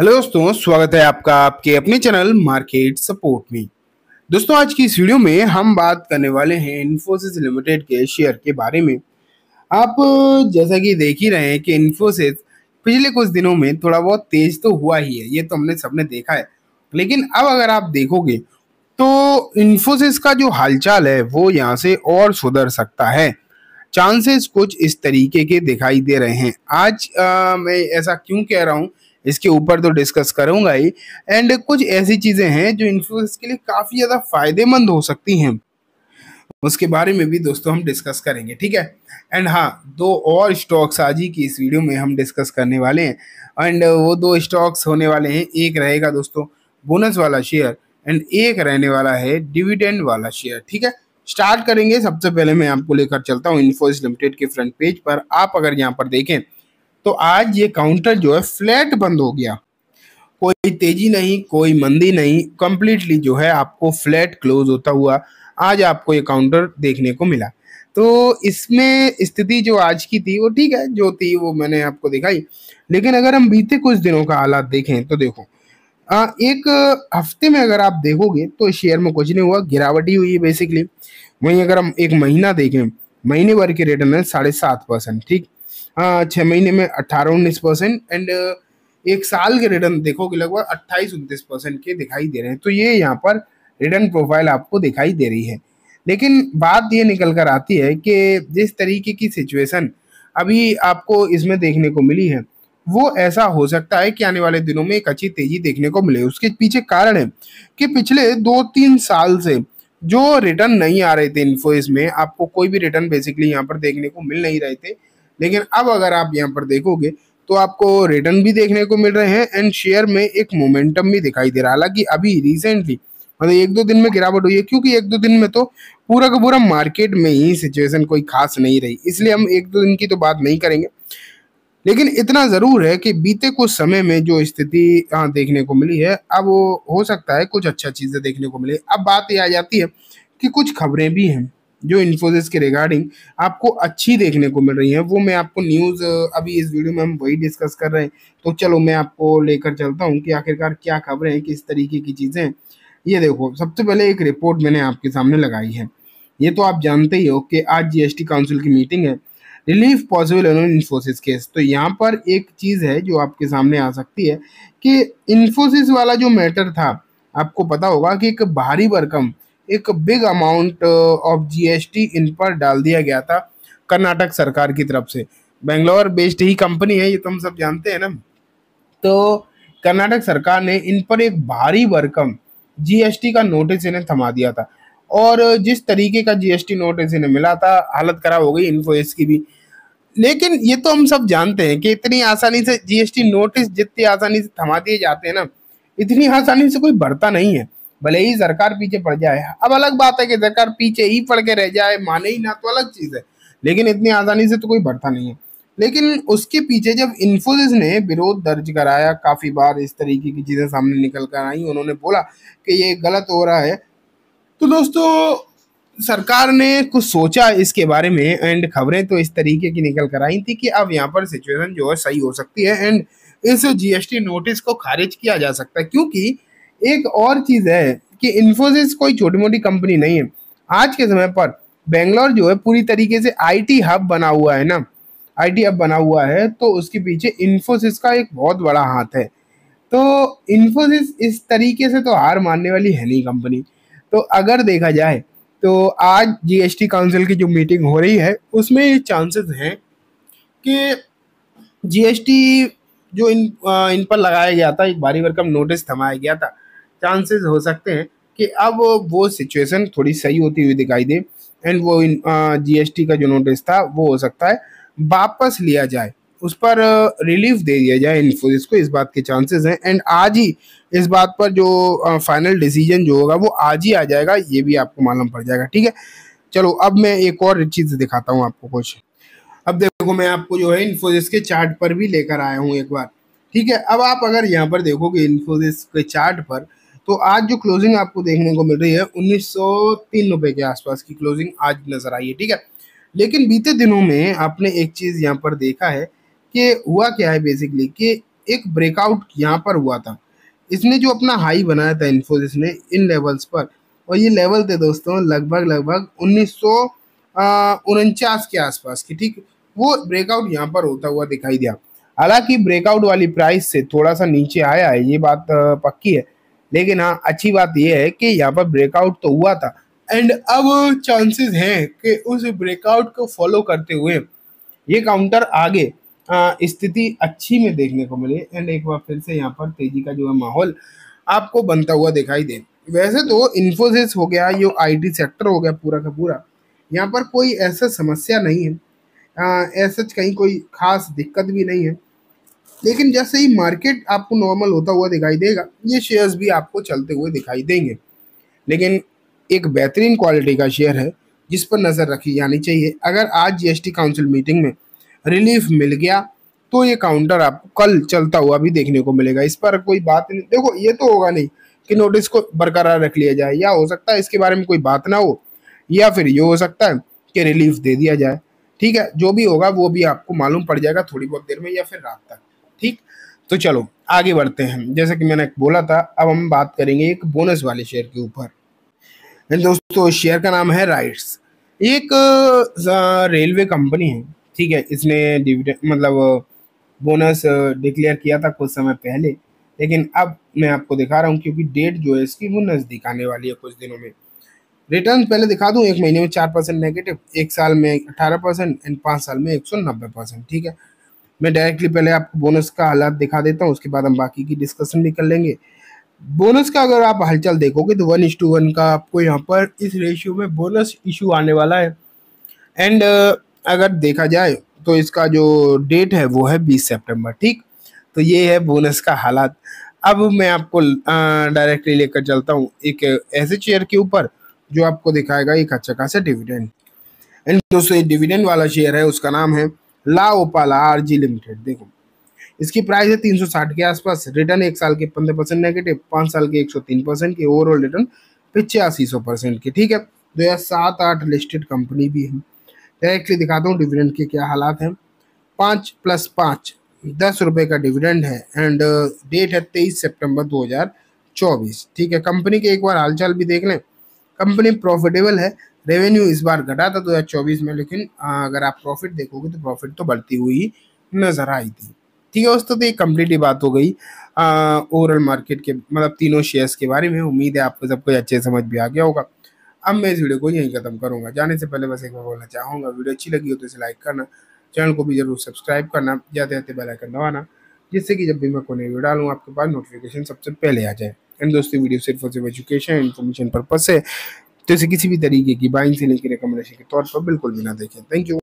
hello दोस्तों स्वागत है आपका आपके अपने चैनल मार्केट सपोर्ट में दोस्तों आज की इस वीडियो में हम बात करने वाले हैं इन्फोसिस लिमिटेड के शेयर के बारे में आप जैसा कि देख ही रहे हैं कि इन्फोसिस पिछले कुछ दिनों में थोड़ा बहुत तेज तो हुआ ही है ये तो हमने सबने देखा है लेकिन अब अगर आप देखोगे तो इन्फोसिस का जो हालचाल है वो यहाँ से और सुधर सकता है चांसेस कुछ इस तरीके के दिखाई दे रहे हैं आज आ, मैं ऐसा क्यों कह रहा हूँ इसके ऊपर तो डिस्कस करूंगा ही एंड कुछ ऐसी चीज़ें हैं जो इन्फ्लुएंस के लिए काफ़ी ज़्यादा फायदेमंद हो सकती हैं उसके बारे में भी दोस्तों हम डिस्कस करेंगे ठीक है एंड हाँ दो और स्टॉक्स आज ही की इस वीडियो में हम डिस्कस करने वाले हैं एंड वो दो स्टॉक्स होने वाले हैं एक रहेगा दोस्तों बोनस वाला शेयर एंड एक रहने वाला है डिविडेंड वाला शेयर ठीक है स्टार्ट करेंगे सबसे पहले मैं आपको लेकर चलता हूँ इन्फोसिस लिमिटेड के फ्रंट पेज पर आप अगर यहाँ पर देखें तो आज ये काउंटर जो है फ्लैट बंद हो गया कोई तेजी नहीं कोई मंदी नहीं कम्प्लीटली जो है आपको फ्लैट क्लोज होता हुआ आज आपको ये काउंटर देखने को मिला तो इसमें स्थिति जो आज की थी वो ठीक है जो थी वो मैंने आपको दिखाई लेकिन अगर हम बीते कुछ दिनों का हालात देखें तो देखो आ, एक हफ्ते में अगर आप देखोगे तो शेयर में कुछ नहीं हुआ गिरावटी हुई है बेसिकली वहीं अगर हम एक महीना देखें महीने भर के रिटर्न है साढ़े सात परसेंट ठीक हाँ, छः महीने में अट्ठारह उन्नीस परसेंट एंड एक साल के रिटर्न देखोगे लगभग अट्ठाईस उनतीस परसेंट के दिखाई दे रहे हैं तो ये यहाँ पर रिटर्न प्रोफाइल आपको दिखाई दे रही है लेकिन बात ये निकल कर आती है कि जिस तरीके की सिचुएशन अभी आपको इसमें देखने को मिली है वो ऐसा हो सकता है कि आने वाले दिनों में एक अच्छी तेजी देखने को मिले उसके पीछे कारण है कि पिछले दो तीन साल से जो रिटर्न नहीं आ रहे थे इन्फोइस में आपको कोई भी रिटर्न बेसिकली यहाँ पर देखने को मिल नहीं रहे थे लेकिन अब अगर आप यहाँ पर देखोगे तो आपको रिटर्न भी देखने को मिल रहे हैं एंड शेयर में एक मोमेंटम भी दिखाई दे रहा है हालांकि अभी रिसेंटली मतलब एक दो दिन में गिरावट हुई है क्योंकि एक दो दिन में तो पूरा का पूरा मार्केट में ही सिचुएशन कोई खास नहीं रही इसलिए हम एक दो दिन की तो बात नहीं करेंगे लेकिन इतना ज़रूर है कि बीते कुछ समय में जो स्थिति देखने को मिली है अब हो सकता है कुछ अच्छा चीज़ें देखने को मिले अब बात ये आ जाती है कि कुछ खबरें भी हैं जो इन्फोसिस के रिगार्डिंग आपको अच्छी देखने को मिल रही है वो मैं आपको न्यूज़ अभी इस वीडियो में हम वही डिस्कस कर रहे हैं तो चलो मैं आपको लेकर चलता हूँ कि आखिरकार क्या खबरें हैं किस तरीके की चीज़ें ये देखो सबसे पहले एक रिपोर्ट मैंने आपके सामने लगाई है ये तो आप जानते ही हो कि आज जीएसटी काउंसिल की मीटिंग है रिलीफ पॉसिबल है इन्फोसिस केस तो यहाँ पर एक चीज़ है जो आपके सामने आ सकती है कि इन्फोसिस वाला जो मैटर था आपको पता होगा कि एक भारी भरकम एक बिग अमाउंट ऑफ जीएसटी इन पर डाल दिया गया था कर्नाटक सरकार की तरफ से बेंगलोर बेस्ड ही कंपनी है ये तो हम सब जानते हैं ना तो कर्नाटक सरकार ने इन पर एक भारी भरकम जीएसटी का नोटिस इन्हें थमा दिया था और जिस तरीके का जीएसटी नोटिस इन्हें मिला था हालत खराब हो गई इनको की भी लेकिन ये तो हम सब जानते हैं कि इतनी आसानी से जीएसटी नोटिस जितनी आसानी से थमा दिए जाते हैं ना इतनी आसानी से कोई बढ़ता नहीं है भले ही सरकार पीछे पड़ जाए अब अलग बात है कि सरकार पीछे ही पड़ के रह जाए माने ही ना तो अलग चीज़ है लेकिन इतनी आसानी से तो कोई बढ़ता नहीं है लेकिन उसके पीछे जब इन्फोसिस ने विरोध दर्ज कराया काफ़ी बार इस तरीके की चीज़ें सामने निकल कर आई उन्होंने बोला कि ये गलत हो रहा है तो दोस्तों सरकार ने कुछ सोचा इसके बारे में एंड खबरें तो इस तरीके की निकल कर आई थी कि अब यहाँ पर सिचुएशन जो है सही हो सकती है एंड इस जीएसटी नोटिस को खारिज किया जा सकता है क्योंकि एक और चीज़ है कि इन्फोसिस कोई छोटी मोटी कंपनी नहीं है आज के समय पर बेंगलोर जो है पूरी तरीके से आईटी हब बना हुआ है ना आईटी हब बना हुआ है तो उसके पीछे इन्फोसिस का एक बहुत बड़ा हाथ है तो इन्फोसिस इस तरीके से तो हार मानने वाली है नहीं कंपनी तो अगर देखा जाए तो आज जीएसटी काउंसिल की जो मीटिंग हो रही है उसमें ये चांसेस हैं कि जीएसटी जो इन इन पर लगाया गया था एक भारी भरकम नोटिस थमाया गया था चांसेस हो सकते हैं कि अब वो सिचुएशन थोड़ी सही होती हुई दिखाई दे एंड वो जीएसटी का जो नोटिस था वो हो सकता है वापस लिया जाए उस पर रिलीफ दे दिया जाए इन्फोसिस को इस बात के चांसेस हैं एंड आज ही इस बात पर जो फाइनल डिसीजन जो होगा वो आज ही आ जाएगा ये भी आपको मालूम पड़ जाएगा ठीक है चलो अब मैं एक और चीज़ दिखाता हूँ आपको कुछ अब देखो मैं आपको जो है इन्फोसिस के चार्ट पर भी लेकर आया हूँ एक बार ठीक है अब आप अगर यहाँ पर देखोगे इन्फोसिस के चार्ट पर तो आज जो क्लोजिंग आपको देखने को मिल रही है उन्नीस रुपए के आसपास की क्लोजिंग आज नजर आई है ठीक है लेकिन बीते दिनों में आपने एक चीज़ यहाँ पर देखा है कि हुआ क्या है बेसिकली कि एक ब्रेकआउट यहाँ पर हुआ था इसने जो अपना हाई बनाया था इन्फोसिस ने इन लेवल्स पर और ये लेवल थे दोस्तों लगभग लगभग उन्नीस उनचास के आसपास की ठीक वो ब्रेकआउट यहाँ पर होता हुआ दिखाई दिया हालांकि ब्रेकआउट वाली प्राइस से थोड़ा सा नीचे आया है ये बात पक्की है लेकिन हाँ अच्छी बात यह है कि यहाँ पर ब्रेकआउट तो हुआ था एंड अब चांसेस हैं कि उस ब्रेकआउट को फॉलो करते हुए ये काउंटर आगे स्थिति अच्छी में देखने को मिले एंड एक बार फिर से यहाँ पर तेजी का जो है माहौल आपको बनता हुआ दिखाई दे वैसे तो इन्फोसिस हो गया जो आईटी सेक्टर हो गया पूरा का पूरा यहाँ पर कोई ऐसा समस्या नहीं है ऐसा कहीं कोई खास दिक्कत भी नहीं है लेकिन जैसे ही मार्केट आपको नॉर्मल होता हुआ दिखाई देगा ये शेयर्स भी आपको चलते हुए दिखाई देंगे लेकिन एक बेहतरीन क्वालिटी का शेयर है जिस पर नज़र रखी जानी चाहिए अगर आज जीएसटी काउंसिल मीटिंग में रिलीफ मिल गया तो ये काउंटर आपको कल चलता हुआ भी देखने को मिलेगा इस पर कोई बात नहीं देखो ये तो होगा नहीं कि नोटिस को बरकरार रख लिया जाए या हो सकता है इसके बारे में कोई बात ना हो या फिर ये हो सकता है कि रिलीफ दे दिया जाए ठीक है जो भी होगा वो भी आपको मालूम पड़ जाएगा थोड़ी बहुत देर में या फिर रात तक ठीक तो चलो आगे बढ़ते हैं जैसे कि मैंने बोला था अब हम बात करेंगे एक बोनस वाले शेयर के ऊपर तो दोस्तों शेयर का नाम है राइट्स एक रेलवे कंपनी है ठीक है इसने डिविडेंड मतलब बोनस डिक्लेयर किया था कुछ समय पहले लेकिन अब मैं आपको दिखा रहा हूँ क्योंकि डेट जो है इसकी वो नज़दीक आने वाली है कुछ दिनों में रिटर्न पहले दिखा दूँ एक महीने में चार परसेंट नेगेटिव एक साल में अठारह परसेंट एंड पाँच साल में एक सौ नब्बे परसेंट ठीक है मैं डायरेक्टली पहले आपको बोनस का हालात दिखा देता हूँ उसके बाद हम बाकी की डिस्कशन भी कर लेंगे बोनस का अगर आप हलचल देखोगे तो वन इश टू वन का आपको यहाँ पर इस रेशियो में बोनस इशू आने वाला है एंड अगर देखा जाए तो इसका जो डेट है वो है बीस सेप्टेम्बर ठीक तो ये है बोनस का हालात अब मैं आपको डायरेक्टली लेकर चलता हूँ एक ऐसे शेयर के ऊपर जो आपको दिखाएगा एक अच्छा खासा डिविडेंड एंड दोस्तों ये डिविडेंड वाला शेयर है उसका नाम है ला ओपाला आर जी लिमिटेड देखो इसकी प्राइस है साठ के आसपास रिटर्न एक साल के पंद्रह परसेंट नेगेटिव पाँच साल के एक सौ तीन परसेंट की ओवरऑल रिटर्न पिचासी सौ परसेंट की ठीक है दो तो हज़ार सात आठ लिस्टेड कंपनी भी है डायरेक्टली तो दिखाता हूँ डिविडेंड के क्या हालात हैं पाँच प्लस पाँच दस रुपये का डिविडेंड है एंड डेट uh, है तेईस सेप्टेम्बर दो हजार चौबीस ठीक है कंपनी के एक बार हालचाल भी देख लें कंपनी प्रॉफिटेबल है रेवेन्यू इस बार घटा था चौबीस में लेकिन अगर आप प्रॉफिट देखोगे तो प्रॉफिट तो बढ़ती हुई नज़र आई थी ठीक है दोस्तों तो ये कम्प्लीटली बात हो गई ओवरऑल मार्केट के मतलब तीनों शेयर्स के बारे में उम्मीद है आपको सब कुछ अच्छे समझ भी आ गया होगा अब मैं इस वीडियो को यहीं ख़त्म करूँगा जाने से पहले बस एक बार बोलना चाहूँगा वीडियो अच्छी लगी हो तो इसे लाइक करना चैनल को भी जरूर सब्सक्राइब करना जाते जाते बेलाइकन दबाना जिससे कि जब भी मैं कोई वीडियो डालूँ आपके पास नोटिफिकेशन सबसे पहले आ जाए एंड दोस्तों वीडियो सिर्फ और सिर्फ एजुकेशन इन्फॉर्मेशन पर्पज से तो इसे किसी भी तरीके की बाइंग से लेकर रिकमेंडेशन के तौर पर बिल्कुल भी ना देखें थैंक यू